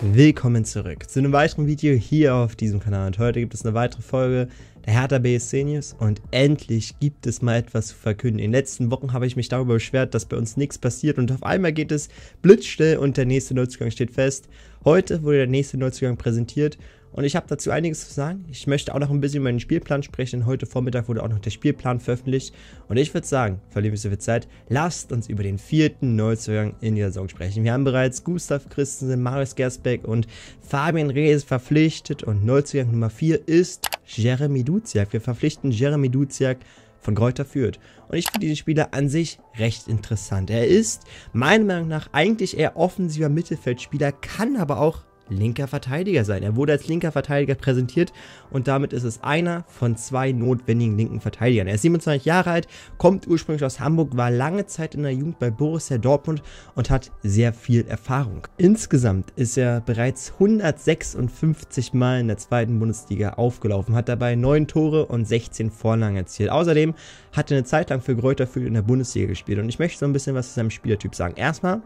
Willkommen zurück zu einem weiteren Video hier auf diesem Kanal und heute gibt es eine weitere Folge der Hertha BSC News und endlich gibt es mal etwas zu verkünden. In den letzten Wochen habe ich mich darüber beschwert, dass bei uns nichts passiert und auf einmal geht es blitzstill und der nächste Neuzugang steht fest. Heute wurde der nächste Neuzugang präsentiert und ich habe dazu einiges zu sagen. Ich möchte auch noch ein bisschen über den Spielplan sprechen. Heute Vormittag wurde auch noch der Spielplan veröffentlicht. Und ich würde sagen, verlieren wir so viel Zeit, lasst uns über den vierten Neuzugang in dieser Saison sprechen. Wir haben bereits Gustav Christensen, Marius Gersbeck und Fabian Rees verpflichtet. Und Neuzugang Nummer 4 ist Jeremy Duziak. Wir verpflichten Jeremy Duziak von Kräuter führt. Und ich finde diesen Spieler an sich recht interessant. Er ist meiner Meinung nach eigentlich eher offensiver Mittelfeldspieler, kann aber auch linker Verteidiger sein. Er wurde als linker Verteidiger präsentiert und damit ist es einer von zwei notwendigen linken Verteidigern. Er ist 27 Jahre alt, kommt ursprünglich aus Hamburg, war lange Zeit in der Jugend bei Borussia Dortmund und hat sehr viel Erfahrung. Insgesamt ist er bereits 156 Mal in der zweiten Bundesliga aufgelaufen, hat dabei 9 Tore und 16 Vorlagen erzielt. Außerdem hat er eine Zeit lang für Gräuter in der Bundesliga gespielt und ich möchte so ein bisschen was zu seinem Spielertyp sagen. Erstmal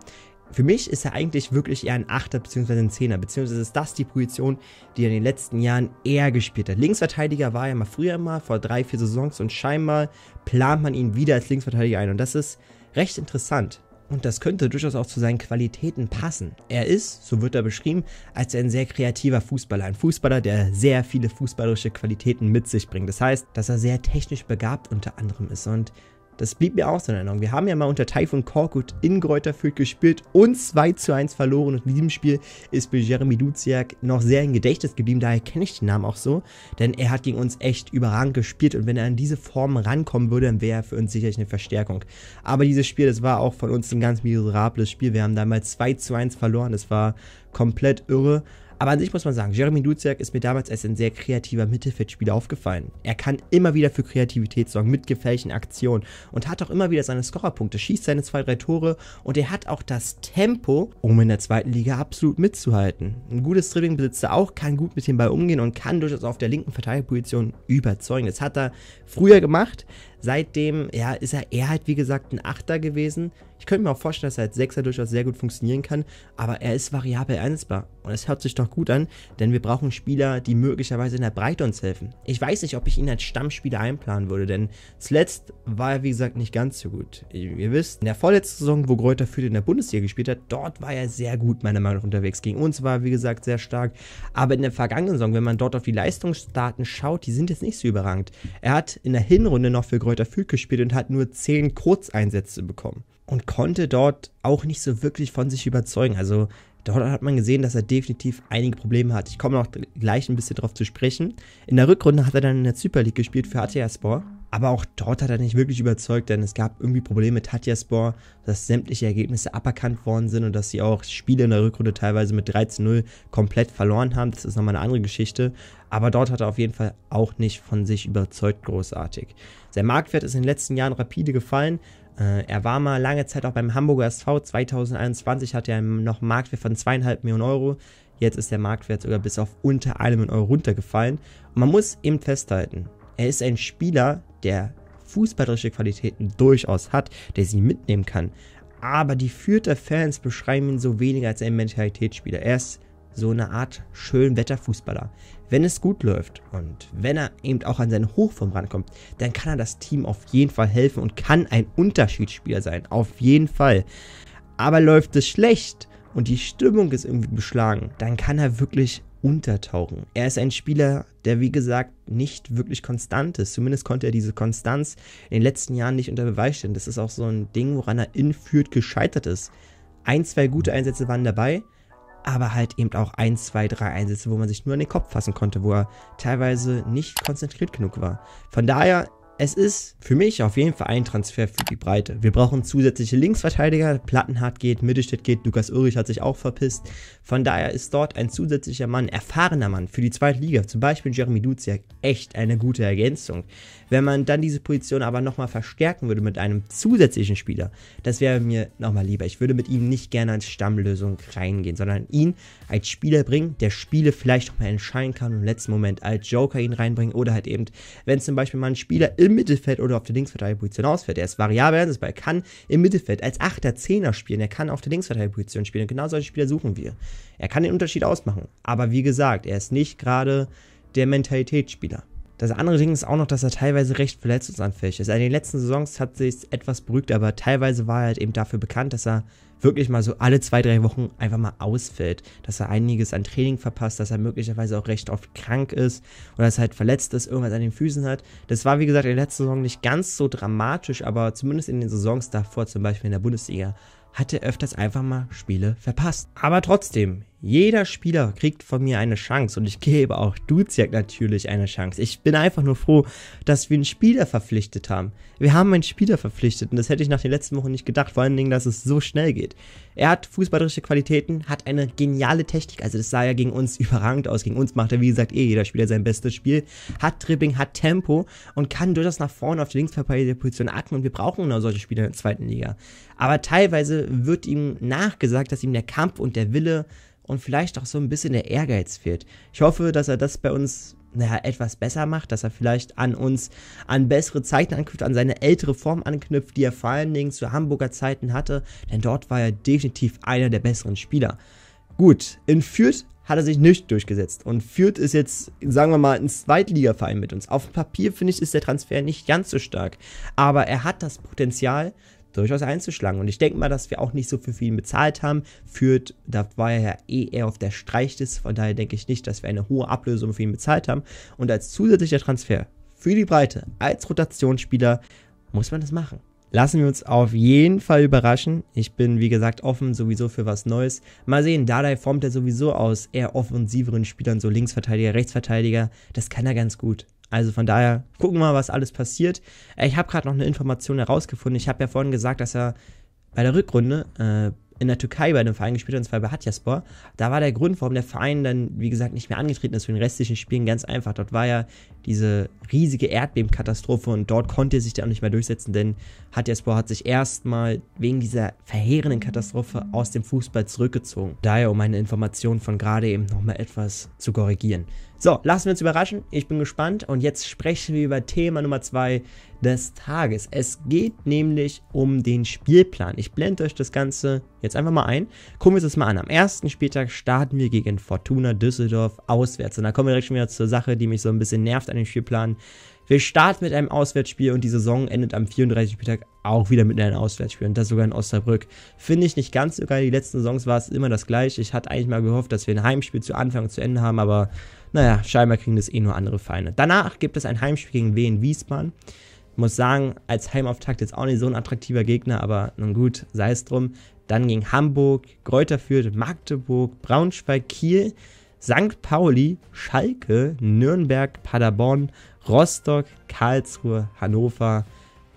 für mich ist er eigentlich wirklich eher ein Achter bzw. ein Zehner, beziehungsweise ist das die Position, die er in den letzten Jahren eher gespielt hat. Linksverteidiger war er mal früher mal, vor drei, vier Saisons und scheinbar plant man ihn wieder als Linksverteidiger ein und das ist recht interessant. Und das könnte durchaus auch zu seinen Qualitäten passen. Er ist, so wird er beschrieben, als ein sehr kreativer Fußballer. Ein Fußballer, der sehr viele fußballerische Qualitäten mit sich bringt. Das heißt, dass er sehr technisch begabt unter anderem ist. Und das blieb mir auch so in Erinnerung. Wir haben ja mal unter Taifun Korkut in Kräuterfürth gespielt und 2 zu 1 verloren. Und in diesem Spiel ist bei Jeremy Duziak noch sehr in Gedächtnis geblieben. Daher kenne ich den Namen auch so, denn er hat gegen uns echt überragend gespielt. Und wenn er an diese Form rankommen würde, dann wäre er für uns sicherlich eine Verstärkung. Aber dieses Spiel, das war auch von uns ein ganz miserables Spiel. Wir haben damals 2 zu 1 verloren. Das war komplett irre. Aber an sich muss man sagen, Jeremy Duziak ist mir damals als ein sehr kreativer Mittelfeldspieler aufgefallen. Er kann immer wieder für Kreativität sorgen, mit gefährlichen Aktionen und hat auch immer wieder seine Scorerpunkte, schießt seine zwei, drei Tore und er hat auch das Tempo, um in der zweiten Liga absolut mitzuhalten. Ein gutes Dribbling besitzt er auch, kann gut mit dem Ball umgehen und kann durchaus auf der linken Verteidigungsposition überzeugen. Das hat er früher gemacht, Seitdem ja, ist er eher halt, wie gesagt, ein Achter gewesen. Ich könnte mir auch vorstellen, dass er als Sechser durchaus sehr gut funktionieren kann, aber er ist variabel einsetzbar. Und es hört sich doch gut an, denn wir brauchen Spieler, die möglicherweise in der Breite uns helfen. Ich weiß nicht, ob ich ihn als Stammspieler einplanen würde, denn zuletzt war er, wie gesagt, nicht ganz so gut. Ihr wisst, in der vorletzten Saison, wo Gräuter Fürth in der Bundesliga gespielt hat, dort war er sehr gut, meiner Meinung nach, unterwegs. Gegen uns war er, wie gesagt, sehr stark. Aber in der vergangenen Saison, wenn man dort auf die Leistungsdaten schaut, die sind jetzt nicht so überrangt. Er hat in der Hinrunde noch für Gräuter Kräuter Fürth gespielt und hat nur 10 Kurzeinsätze bekommen und konnte dort auch nicht so wirklich von sich überzeugen. Also dort hat man gesehen, dass er definitiv einige Probleme hat. Ich komme noch gleich ein bisschen darauf zu sprechen. In der Rückrunde hat er dann in der Super League gespielt für Hatayspor aber auch dort hat er nicht wirklich überzeugt, denn es gab irgendwie Probleme mit Tatjaspor, dass sämtliche Ergebnisse aberkannt worden sind und dass sie auch Spiele in der Rückrunde teilweise mit 13-0 komplett verloren haben. Das ist nochmal eine andere Geschichte. Aber dort hat er auf jeden Fall auch nicht von sich überzeugt, großartig. Sein Marktwert ist in den letzten Jahren rapide gefallen. Äh, er war mal lange Zeit auch beim Hamburger SV. 2021 hatte er noch einen Marktwert von 2,5 Millionen Euro. Jetzt ist der Marktwert sogar bis auf unter eine Million Euro runtergefallen. Und man muss eben festhalten, er ist ein Spieler, der fußballerische Qualitäten durchaus hat, der sie mitnehmen kann. Aber die Fürther Fans beschreiben ihn so weniger als einen Mentalitätsspieler. Er ist so eine Art Schönwetterfußballer. Wenn es gut läuft und wenn er eben auch an seine Hochform rankommt, dann kann er das Team auf jeden Fall helfen und kann ein Unterschiedsspieler sein. Auf jeden Fall. Aber läuft es schlecht und die Stimmung ist irgendwie beschlagen, dann kann er wirklich untertauchen. Er ist ein Spieler, der wie gesagt nicht wirklich konstant ist. Zumindest konnte er diese Konstanz in den letzten Jahren nicht unter Beweis stellen. Das ist auch so ein Ding, woran er in Fürth gescheitert ist. Ein, zwei gute Einsätze waren dabei, aber halt eben auch ein, zwei, drei Einsätze, wo man sich nur an den Kopf fassen konnte, wo er teilweise nicht konzentriert genug war. Von daher es ist für mich auf jeden Fall ein Transfer für die Breite. Wir brauchen zusätzliche Linksverteidiger. Plattenhardt geht, Mittelstädt geht, Lukas Ulrich hat sich auch verpisst. Von daher ist dort ein zusätzlicher Mann, erfahrener Mann für die zweite Liga, zum Beispiel Jeremy Duziak, echt eine gute Ergänzung. Wenn man dann diese Position aber nochmal verstärken würde mit einem zusätzlichen Spieler, das wäre mir nochmal lieber. Ich würde mit ihm nicht gerne als Stammlösung reingehen, sondern ihn als Spieler bringen, der Spiele vielleicht nochmal entscheiden kann und im letzten Moment als Joker ihn reinbringen oder halt eben, wenn zum Beispiel mal ein Spieler im im Mittelfeld oder auf der Linksverteidigerposition ausfällt. Er ist variabel einsetzbar. Er kann im Mittelfeld als Achter, Zehner spielen. Er kann auf der Linksverteidigerposition spielen. Und genau solche Spieler suchen wir. Er kann den Unterschied ausmachen. Aber wie gesagt, er ist nicht gerade der Mentalitätsspieler. Das andere Ding ist auch noch, dass er teilweise recht verletzungsanfällig ist. Also in den letzten Saisons hat sich etwas berügt, aber teilweise war er halt eben dafür bekannt, dass er wirklich mal so alle zwei, drei Wochen einfach mal ausfällt. Dass er einiges an Training verpasst, dass er möglicherweise auch recht oft krank ist oder dass er halt verletzt ist, irgendwas an den Füßen hat. Das war, wie gesagt, in der letzten Saison nicht ganz so dramatisch, aber zumindest in den Saisons davor, zum Beispiel in der Bundesliga, hat er öfters einfach mal Spiele verpasst. Aber trotzdem, jeder Spieler kriegt von mir eine Chance und ich gebe auch Duziak natürlich eine Chance. Ich bin einfach nur froh, dass wir einen Spieler verpflichtet haben. Wir haben einen Spieler verpflichtet und das hätte ich nach den letzten Wochen nicht gedacht, vor allen Dingen, dass es so schnell geht. Er hat fußballerische Qualitäten, hat eine geniale Technik, also das sah ja gegen uns überragend aus. Gegen uns macht er, wie gesagt, eh jeder Spieler sein bestes Spiel, hat Dribbling, hat Tempo und kann durchaus nach vorne auf die linksverteidigte Position atmen und wir brauchen genau solche Spieler in der zweiten Liga. Aber teilweise wird ihm nachgesagt, dass ihm der Kampf und der Wille und vielleicht auch so ein bisschen der Ehrgeiz fehlt. Ich hoffe, dass er das bei uns naja, etwas besser macht, dass er vielleicht an uns, an bessere Zeiten anknüpft, an seine ältere Form anknüpft, die er vor allen Dingen zu Hamburger Zeiten hatte, denn dort war er definitiv einer der besseren Spieler. Gut, in Fürth hat er sich nicht durchgesetzt und Fürth ist jetzt, sagen wir mal, ein Zweitligaverein mit uns. Auf dem Papier finde ich, ist der Transfer nicht ganz so stark, aber er hat das Potenzial, durchaus einzuschlagen. Und ich denke mal, dass wir auch nicht so viel für ihn bezahlt haben. Führt, da war er ja eh eher auf der Streichliste, von daher denke ich nicht, dass wir eine hohe Ablösung für ihn bezahlt haben. Und als zusätzlicher Transfer für die Breite, als Rotationsspieler, muss man das machen. Lassen wir uns auf jeden Fall überraschen. Ich bin, wie gesagt, offen sowieso für was Neues. Mal sehen, Dadai formt er sowieso aus eher offensiveren Spielern, so Linksverteidiger, Rechtsverteidiger. Das kann er ganz gut. Also von daher gucken wir mal, was alles passiert. Äh, ich habe gerade noch eine Information herausgefunden. Ich habe ja vorhin gesagt, dass er bei der Rückrunde äh, in der Türkei bei einem Verein gespielt hat, und zwar bei Hatyaspor. Da war der Grund, warum der Verein dann, wie gesagt, nicht mehr angetreten ist für den restlichen Spielen, ganz einfach. Dort war ja diese riesige Erdbebenkatastrophe und dort konnte er sich dann auch nicht mehr durchsetzen, denn Hatyaspor hat sich erstmal wegen dieser verheerenden Katastrophe aus dem Fußball zurückgezogen. Daher, um meine Informationen von gerade eben nochmal etwas zu korrigieren. So, lassen wir uns überraschen. Ich bin gespannt und jetzt sprechen wir über Thema Nummer zwei des Tages. Es geht nämlich um den Spielplan. Ich blende euch das Ganze jetzt einfach mal ein. Gucken wir uns das mal an. Am ersten Spieltag starten wir gegen Fortuna Düsseldorf auswärts. Und da kommen wir direkt schon wieder zur Sache, die mich so ein bisschen nervt an dem Spielplan. Wir starten mit einem Auswärtsspiel und die Saison endet am 34. Spieltag auch wieder mit einem Auswärtsspiel und das sogar in Osnabrück. Finde ich nicht ganz so geil. Die letzten Saisons war es immer das gleiche. Ich hatte eigentlich mal gehofft, dass wir ein Heimspiel zu Anfang und zu Ende haben, aber naja, scheinbar kriegen das eh nur andere Vereine. Danach gibt es ein Heimspiel gegen Wien Wiesbaden. Muss sagen, als Heimauftakt jetzt auch nicht so ein attraktiver Gegner, aber nun gut, sei es drum. Dann gegen Hamburg, Greuther Magdeburg, Braunschweig, Kiel, St. Pauli, Schalke, Nürnberg, Paderborn, Rostock, Karlsruhe, Hannover.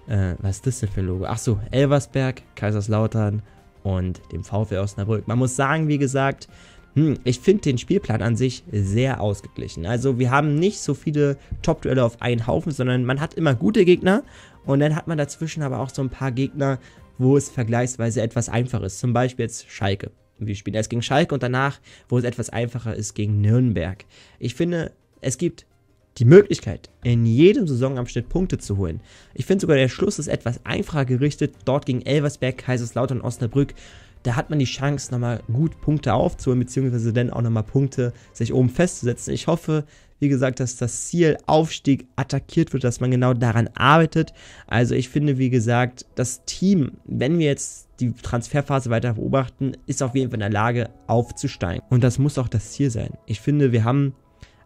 Äh, was ist das denn für ein Logo? Achso, Elversberg, Kaiserslautern und dem VfL Osnabrück. Man muss sagen, wie gesagt, hm, ich finde den Spielplan an sich sehr ausgeglichen. Also wir haben nicht so viele Top-Duelle auf einen Haufen, sondern man hat immer gute Gegner und dann hat man dazwischen aber auch so ein paar Gegner, wo es vergleichsweise etwas einfacher ist. Zum Beispiel jetzt Schalke. Wir spielen erst gegen Schalke und danach, wo es etwas einfacher ist, gegen Nürnberg. Ich finde, es gibt die Möglichkeit, in jedem Saisonabschnitt Punkte zu holen. Ich finde sogar, der Schluss ist etwas einfacher gerichtet. Dort gegen Elversberg, Kaiserslautern, Osnabrück. Da hat man die Chance, nochmal gut Punkte aufzuholen, beziehungsweise dann auch nochmal Punkte sich oben festzusetzen. Ich hoffe, wie gesagt, dass das Ziel Aufstieg attackiert wird, dass man genau daran arbeitet. Also ich finde, wie gesagt, das Team, wenn wir jetzt die Transferphase weiter beobachten, ist auf jeden Fall in der Lage aufzusteigen. Und das muss auch das Ziel sein. Ich finde, wir haben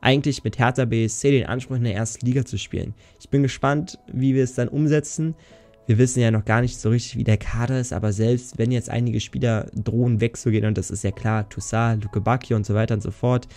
eigentlich mit Hertha BSC den Anspruch in der ersten Liga zu spielen. Ich bin gespannt, wie wir es dann umsetzen. Wir wissen ja noch gar nicht so richtig, wie der Kader ist, aber selbst wenn jetzt einige Spieler drohen wegzugehen, und das ist ja klar, Toussaint, Luke Bacchio und so weiter und so fort,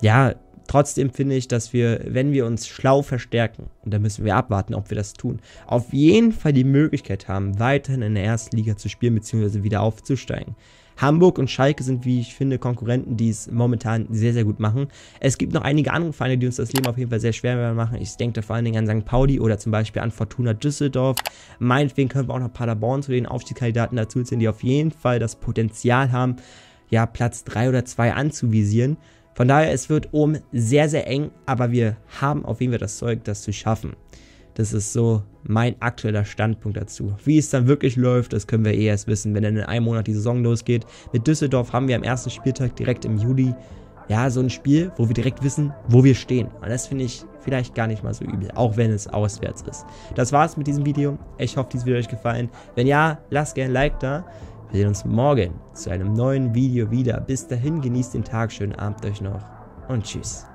ja, trotzdem finde ich, dass wir, wenn wir uns schlau verstärken, und da müssen wir abwarten, ob wir das tun, auf jeden Fall die Möglichkeit haben, weiterhin in der ersten Liga zu spielen, beziehungsweise wieder aufzusteigen. Hamburg und Schalke sind, wie ich finde, Konkurrenten, die es momentan sehr, sehr gut machen. Es gibt noch einige andere Vereine, die uns das Leben auf jeden Fall sehr schwer machen. Ich denke da vor allen Dingen an St. Pauli oder zum Beispiel an Fortuna Düsseldorf. Meinetwegen können wir auch noch Paderborn zu den Aufstiegskandidaten dazu zählen, die auf jeden Fall das Potenzial haben, ja, Platz 3 oder 2 anzuvisieren. Von daher, es wird oben sehr, sehr eng, aber wir haben auf jeden Fall das Zeug, das zu schaffen. Das ist so mein aktueller Standpunkt dazu. Wie es dann wirklich läuft, das können wir eh erst wissen, wenn dann in einem Monat die Saison losgeht. Mit Düsseldorf haben wir am ersten Spieltag direkt im Juli ja, so ein Spiel, wo wir direkt wissen, wo wir stehen. Und das finde ich vielleicht gar nicht mal so übel, auch wenn es auswärts ist. Das war's mit diesem Video. Ich hoffe, dieses Video hat euch gefallen. Wenn ja, lasst gerne ein Like da. Wir sehen uns morgen zu einem neuen Video wieder. Bis dahin, genießt den Tag, schönen Abend euch noch und tschüss.